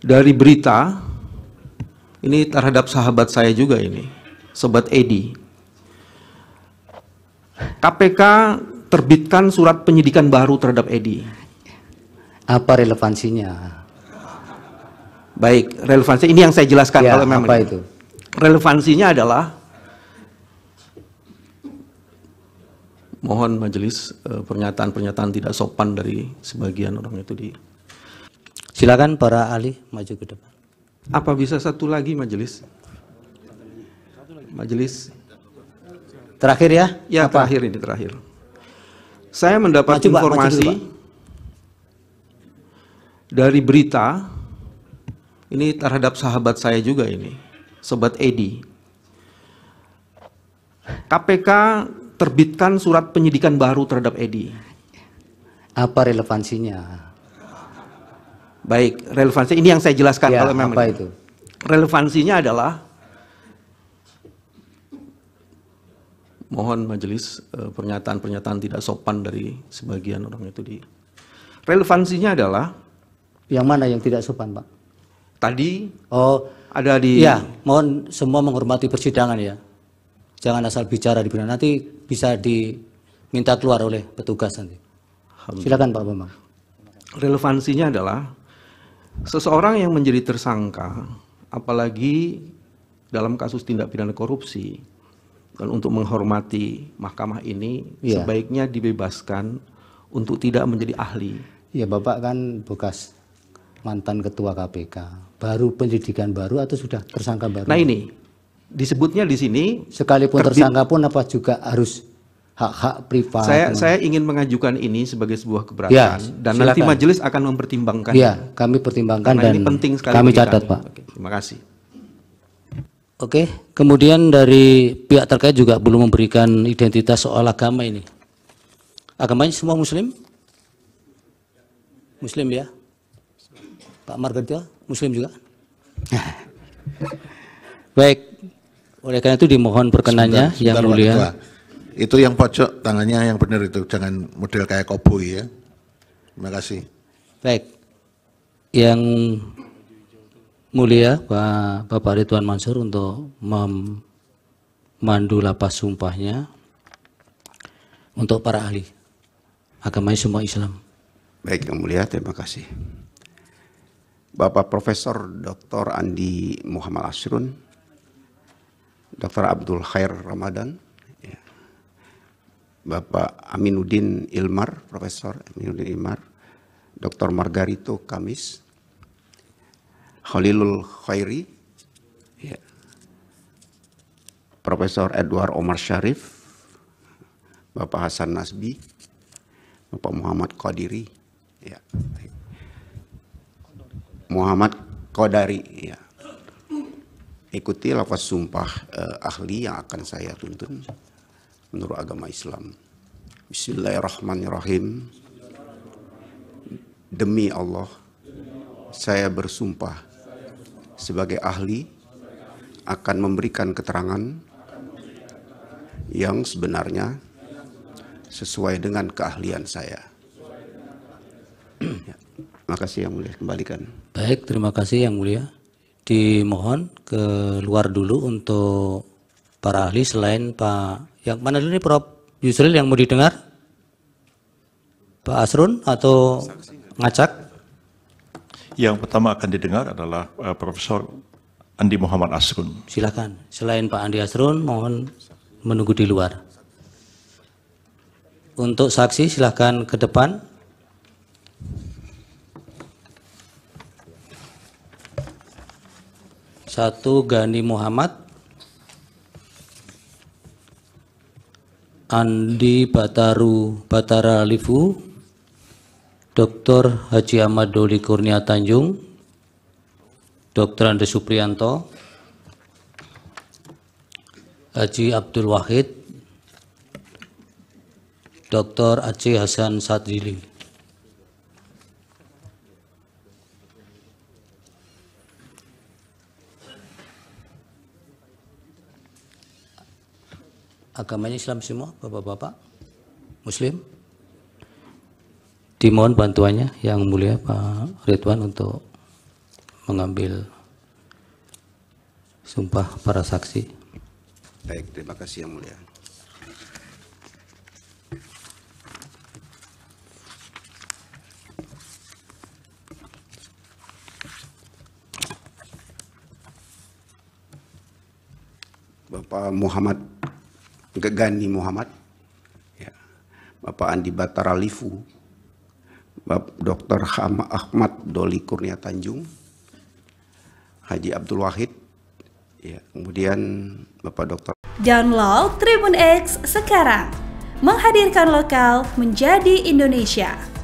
dari berita ini terhadap sahabat saya juga ini, sobat Edi. KPK terbitkan surat penyidikan baru terhadap Edi. Apa relevansinya? Baik, relevansi ini yang saya jelaskan ya, kalau memang. Apa itu? Relevansinya adalah mohon majelis eh, pernyataan-pernyataan tidak sopan dari sebagian orang itu di Silakan para ahli maju ke depan. Apa bisa satu lagi majelis? Majelis. Terakhir ya? Ya Apa? terakhir ini terakhir. Saya mendapat maju, informasi dulu, dari berita ini terhadap sahabat saya juga ini, sobat Edi. KPK terbitkan surat penyidikan baru terhadap Edi. Apa relevansinya? Baik, relevansi ini yang saya jelaskan ya, kalau memang. Apa itu? Relevansinya adalah mohon majelis eh, pernyataan-pernyataan tidak sopan dari sebagian orang itu di relevansinya adalah yang mana yang tidak sopan, Pak? Tadi oh ada di Ya, mohon semua menghormati persidangan ya. Jangan asal bicara di nanti bisa diminta keluar oleh petugas nanti. Silakan Pak Bambang. Relevansinya adalah Seseorang yang menjadi tersangka, apalagi dalam kasus tindak pidana korupsi, dan untuk menghormati mahkamah ini ya. sebaiknya dibebaskan untuk tidak menjadi ahli. Ya Bapak kan bekas mantan ketua KPK, baru pendidikan baru atau sudah tersangka baru? Nah ini disebutnya di sini sekalipun tersangka pun apa juga harus hak-hak privat. Saya saya ingin mengajukan ini sebagai sebuah keberatan ya, dan silakan. nanti majelis akan mempertimbangkan. Ya, kami pertimbangkan Karena dan ini penting sekali kami catat, kami. Pak. Oke, terima kasih. Oke, kemudian dari pihak terkait juga belum memberikan identitas soal agama ini. Agamanya semua muslim? Muslim ya? Pak Margarita, muslim juga? Baik, oleh karena itu dimohon perkenannya yang mulia. Ketua. Itu yang pojok tangannya yang benar itu, jangan model kayak koboi ya. Terima kasih. Baik. Yang mulia Pak Bapak Ridwan Mansur untuk memandu lapas sumpahnya untuk para ahli agama semua Islam. Baik yang mulia, terima kasih. Bapak Profesor Dr. Andi Muhammad Asrun, Dr. Abdul Khair Ramadan, Bapak Aminuddin Ilmar, Profesor Aminuddin Ilmar, Dr. Margarito Kamis, Khalilul Khairi, ya. Profesor Edward Omar Syarif, Bapak Hasan Nasbi, Bapak Muhammad Qadiri, ya. Muhammad Qadari, ya. Ikuti lafaz sumpah eh, ahli yang akan saya tuntun menurut agama Islam. Bismillahirrahmanirrahim. Demi Allah, saya bersumpah sebagai ahli akan memberikan keterangan yang sebenarnya sesuai dengan keahlian saya. Ya, terima kasih yang mulia, kembalikan. Baik, terima kasih yang mulia. Dimohon keluar dulu untuk para ahli selain Pak yang mana dulu nih Prof Yusril yang mau didengar Pak Asrun atau Ngacak yang pertama akan didengar adalah uh, Profesor Andi Muhammad Asrun. Silakan. Selain Pak Andi Asrun, mohon menunggu di luar. Untuk saksi silahkan ke depan. Satu Gani Muhammad, Andi Bataru Batara Lifu, Dr. Haji Ahmad Doli Kurnia Tanjung, Dr. Andri Suprianto, Haji Abdul Wahid, Dr. Aceh Hasan Sadili. agamanya Islam semua, Bapak-bapak? Muslim? Dimohon bantuannya yang mulia Pak Ridwan untuk mengambil sumpah para saksi. Baik, terima kasih yang mulia. Bapak Muhammad Gani Muhammad, ya, Bapak Andi Batara Lifu, Bapak Dr. Hama Ahmad Doli Kurnia Tanjung, Haji Abdul Wahid, ya, kemudian Bapak Dr. Download Tribun X sekarang, menghadirkan lokal menjadi Indonesia.